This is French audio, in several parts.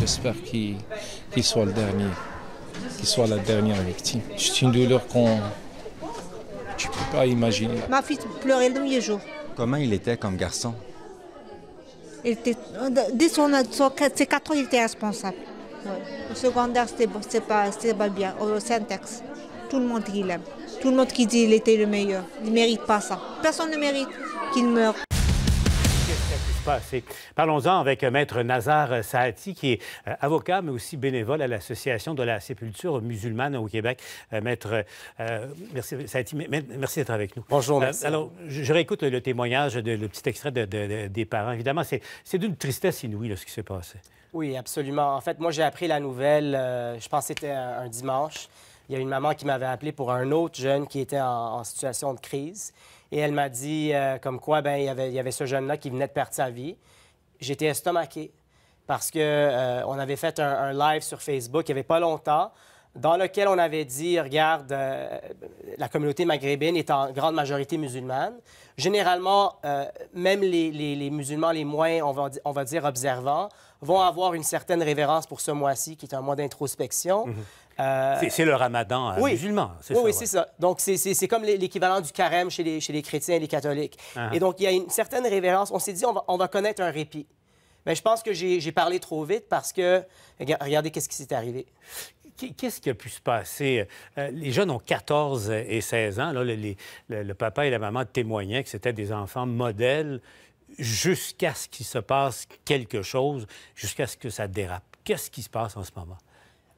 J'espère qu'il soit le dernier, qu'il soit la dernière victime. C'est une douleur qu'on tu peux pas imaginer. Ma fille pleurait le premier jour. Comment il était comme garçon Dès son, ses ans, il était responsable. Au secondaire, c'était pas, pas bien. Au syntaxe, tout le monde qui l'aime. Tout le monde qui dit qu'il était le meilleur. Il ne mérite pas ça. Personne ne mérite qu'il meure. Parlons-en avec Maître Nazar Saati, qui est euh, avocat, mais aussi bénévole à l'Association de la sépulture musulmane au Québec. Euh, Maître euh, merci, Saati, merci d'être avec nous. Bonjour, alors, je, réécoute le, témoignage, de, le petit extrait des parents. Évidemment, c'est d'une tristesse inouïe, ce qui s'est passé. Oui, absolument. En fait, moi, j'ai appris la nouvelle, je pense que c'était un dimanche. Il y a une maman qui m'avait appelé pour un autre jeune qui était en, situation de crise. Et elle m'a dit euh, comme quoi, ben, il, y avait, il y avait ce jeune-là qui venait de perdre sa vie. J'étais estomaqué parce qu'on euh, avait fait un, un, live sur Facebook il n'y avait pas longtemps dans lequel on avait dit, regarde, euh, la communauté maghrébine est en grande majorité musulmane. Généralement, euh, même les, musulmans les moins, on va, on va, dire, observants, vont avoir une certaine révérence pour ce mois-ci, qui est un mois d'introspection. Mhm. Euh, c'est le ramadan hein, musulman, c'est oui, ça? Oui, c'est ça. Donc, c'est comme l'équivalent du carême chez les, chez les, chrétiens et les catholiques. Ah. Et donc, il y a une certaine révérence. On s'est dit, on va, on va connaître un répit. Mais je pense que j'ai parlé trop vite parce que, regardez qu'est-ce qui s'est arrivé. Qu'est-ce qui a pu se passer? Euh, les jeunes ont 14 et 16 ans. le, papa et la maman témoignaient que c'était des enfants modèles jusqu'à ce qu'il se passe quelque chose, jusqu'à ce que ça dérape. Qu'est-ce qui se passe en ce moment?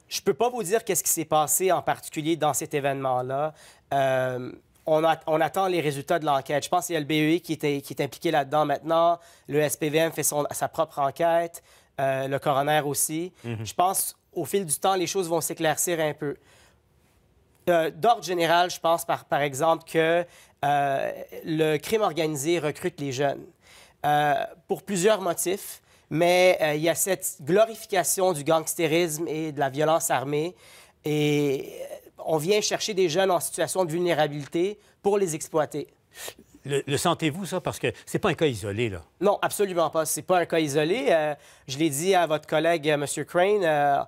Je peux pas vous dire qu'est-ce qui s'est passé en particulier dans cet événement-là. Euh, on, on, attend les résultats de l'enquête. Je pense qu'il y a le BEI qui, qui est impliqué là-dedans maintenant. Le SPVM fait sa propre enquête. Euh, le coroner aussi. Mhm. Je pense au fil du temps, les choses vont s'éclaircir un peu. Euh, d'ordre général, je pense par, exemple que euh, le crime organisé recrute les jeunes euh, pour plusieurs motifs, mais il y a cette glorification du gangstérisme et de la violence armée. Et on vient chercher des jeunes en situation de vulnérabilité pour les exploiter. Le, sentez-vous, ça? Parce que c'est pas un cas isolé, là. Non, absolument pas. C'est pas un cas isolé. Euh, je l'ai dit à votre collègue, euh, M. Crane. Euh,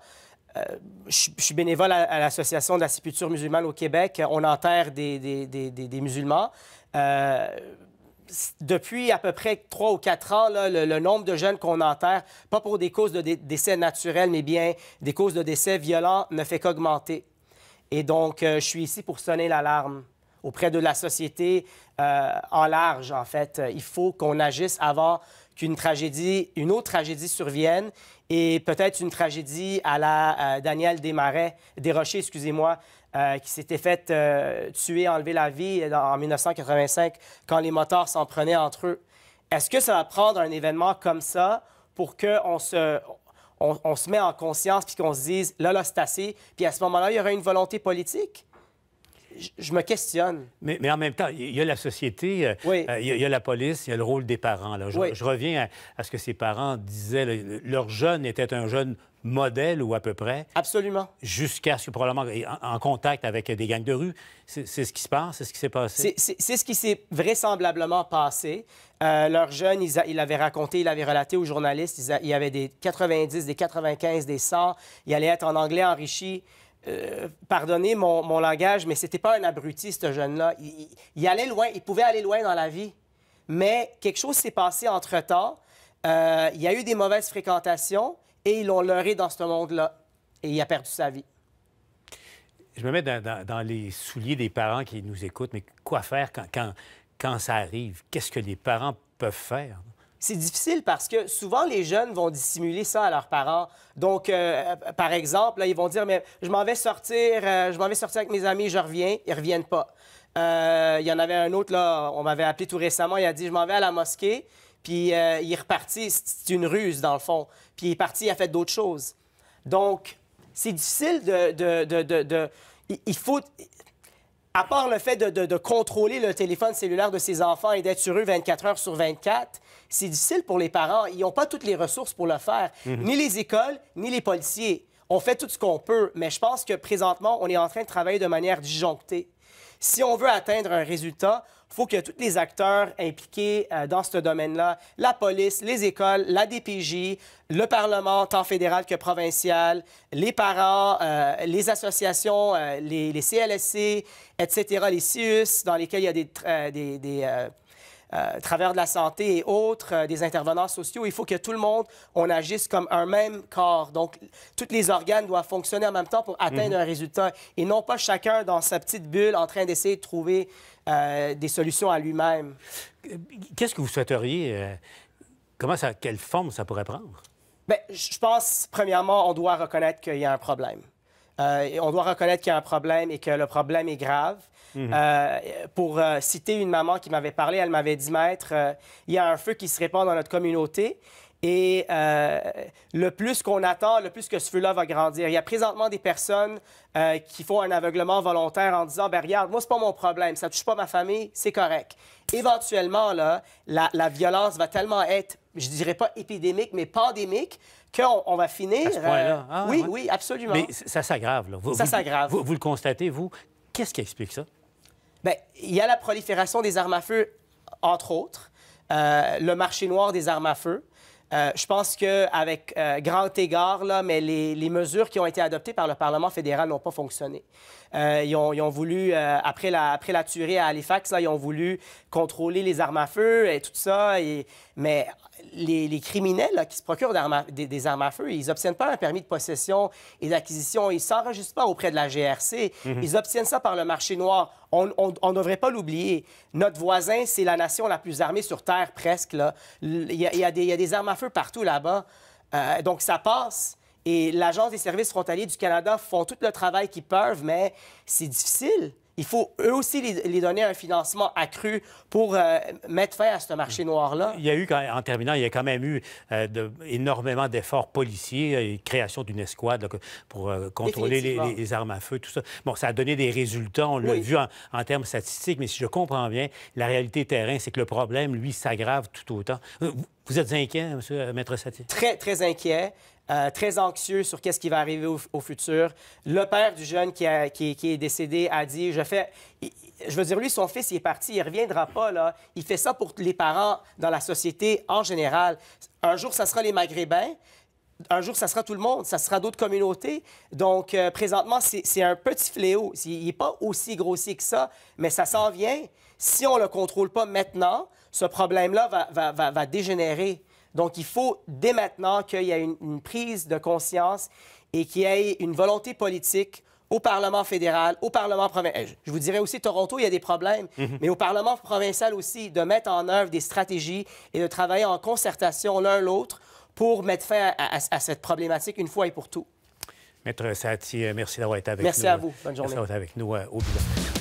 je, suis bénévole à, l'Association de la sépulture musulmane au Québec. On enterre des, musulmans depuis à peu près trois ou quatre ans, le, nombre de jeunes qu'on enterre, pas pour des causes de décès naturels, mais bien des causes de décès violents, ne fait qu'augmenter. Et donc, je suis ici pour sonner l'alarme auprès de la société euh, en large, en fait. Il faut qu'on agisse avant qu'une tragédie, une autre tragédie survienne et peut-être une tragédie à la Danielle euh, Daniel Desmarais, Desrochers, excusez-moi, euh, qui s'était fait tuer, enlever la vie en 1985 quand les motards s'en prenaient entre eux. Est-ce que ça va prendre un événement comme ça pour qu'on se, on, se met en conscience puis qu'on se dise, là, là, c'est assez, puis à ce moment-là, il y aura une volonté politique? je me questionne. Mais, en même temps, il y a la société, euh, euh, il, y a, la police, il y a le rôle des parents. Je, reviens à, ce que ses parents disaient. leur jeune était un jeune modèle ou à peu près. Absolument. Jusqu'à ce que probablement en, contact avec des gangs de rue. C'est ce qui se passe, c'est ce qui s'est passé. C'est ce qui s'est vraisemblablement passé. Euh, leur jeune, il, l'avait raconté, il l'avait relaté aux journalistes, il, y avait des 90, des 95, des 100. Il allait être en anglais enrichi. Euh, pardonnez mon, langage, mais c'était pas un abruti, ce jeune-là. Il, allait loin, il pouvait aller loin dans la vie. Mais quelque chose s'est passé entre-temps. Euh, il y a eu des mauvaises fréquentations et ils l'ont leurré dans ce monde-là. Et il a perdu sa vie. Je me mets dans, les souliers des parents qui nous écoutent, mais quoi faire quand, quand ça arrive? Qu'est-ce que les parents peuvent faire? c'est difficile parce que souvent, les jeunes vont dissimuler ça à leurs parents. Donc, euh, euh, par exemple, là, ils vont dire, mais je m'en vais sortir, euh, je m'en vais sortir avec mes amis, je reviens. Ils reviennent pas. il y en avait un autre, là, on m'avait appelé tout récemment, il a dit, je m'en vais à la mosquée. Puis il est reparti, c'est une ruse dans le fond. Puis il est parti, il a fait d'autres choses. Donc, c'est difficile de, de, de, de... Il faut à part le fait de, contrôler le téléphone cellulaire de ses enfants et d'être sur eux 24 heures sur 24, c'est difficile pour les parents. Ils n'ont pas toutes les ressources pour le faire, mhm. ni les écoles, ni les policiers on fait tout ce qu'on peut, mais je pense que présentement, on est en train de travailler de manière disjonctée. Si on veut atteindre un résultat, il faut que tous les acteurs impliqués euh, dans ce domaine-là, la police, les écoles, la DPJ, le Parlement, tant fédéral que provincial, les parents, euh, les associations, euh, les, CLSC, etc., les CIUS, dans lesquels il y a des à euh, travers de la santé et autres, euh, des intervenants sociaux, il faut que tout le monde, on agisse comme un même corps. Donc, tous les organes doivent fonctionner en même temps pour atteindre mhm. un résultat et non pas chacun dans sa petite bulle en train d'essayer de trouver euh, des solutions à lui-même. Qu'est-ce que vous souhaiteriez? comment ça, quelle forme ça pourrait prendre? Bien, je pense, premièrement, on doit reconnaître qu'il y a un problème. Euh, on doit reconnaître qu'il y a un problème et que le problème est grave. Mhm. Euh, pour euh, citer une maman qui m'avait parlé, elle m'avait dit, maître, il y a un feu qui se répand dans notre communauté et euh, le plus qu'on attend, le plus que ce feu-là va grandir. Il y a présentement des personnes euh, qui font un aveuglement volontaire en disant ben regarde, moi, c'est pas mon problème, ça touche pas ma famille, c'est correct. Éventuellement, là, la, violence va tellement être, je dirais pas épidémique, mais pandémique, qu'on va finir. Euh, ah, oui, oui, absolument. Mais ça s'aggrave, là. Vous, ça s'aggrave. le constatez, vous. Qu'est-ce qui explique ça? Bien, il y a la prolifération des armes à feu, entre autres, le marché noir des armes à feu. Euh, je pense qu'avec avec euh, grand égard, mais les, mesures qui ont été adoptées par le Parlement fédéral n'ont pas fonctionné. Euh, ils, ont, voulu, euh, après, la, après tuerie à Halifax, là, ils ont voulu contrôler les armes à feu et tout ça. Mais les, criminels qui se procurent des, armes à feu, ils n'obtiennent pas un permis de possession et d'acquisition. Ils ne s'enregistrent pas auprès de la GRC. Mhm. Ils obtiennent ça par le marché noir. On ne devrait pas l'oublier. Notre voisin, c'est la nation la plus armée sur Terre, presque. Il, y a, des, armes à feu partout là-bas. Euh, donc, ça passe. Et l'Agence des services frontaliers du Canada font tout le travail qu'ils peuvent, mais c'est difficile. Il faut eux aussi les, donner un financement accru pour euh, mettre fin à ce marché noir-là. Il y a eu, en terminant, il y a quand même eu euh, de, énormément d'efforts policiers, création d'une escouade pour euh, contrôler les, armes à feu, tout ça. Bon, ça a donné des résultats, on l'a vu en, en, termes statistiques, mais si je comprends bien, la réalité terrain, c'est que le problème, lui, s'aggrave tout autant. Vous êtes inquiet, monsieur, euh, maître Satie? Très, très inquiet. Euh, très anxieux sur qu'est-ce qui va arriver au, futur. Le père du jeune qui, qui, est décédé a dit, je fais... Je veux dire, lui, son fils, il est parti, il reviendra pas, là. Il fait ça pour les parents dans la société en général. Un jour, ça sera les Maghrébins. Un jour, ça sera tout le monde, ça sera d'autres communautés. Donc, euh, présentement, c'est un petit fléau. Il n'est pas aussi grossier que ça, mais ça s'en vient. Si on ne le contrôle pas maintenant, ce problème-là va, va, dégénérer. Donc, il faut dès maintenant qu'il y ait une, prise de conscience et qu'il y ait une volonté politique au Parlement fédéral, au Parlement provincial. Eh, je vous dirais aussi, Toronto, il y a des problèmes, mhm. mais au Parlement provincial aussi, de mettre en œuvre des stratégies et de travailler en concertation l'un l'autre pour mettre fin à, cette problématique une fois et pour tout. Maître Sati, euh, merci d'avoir été avec nous. Merci à euh, vous. Bonne journée. avec nous euh, au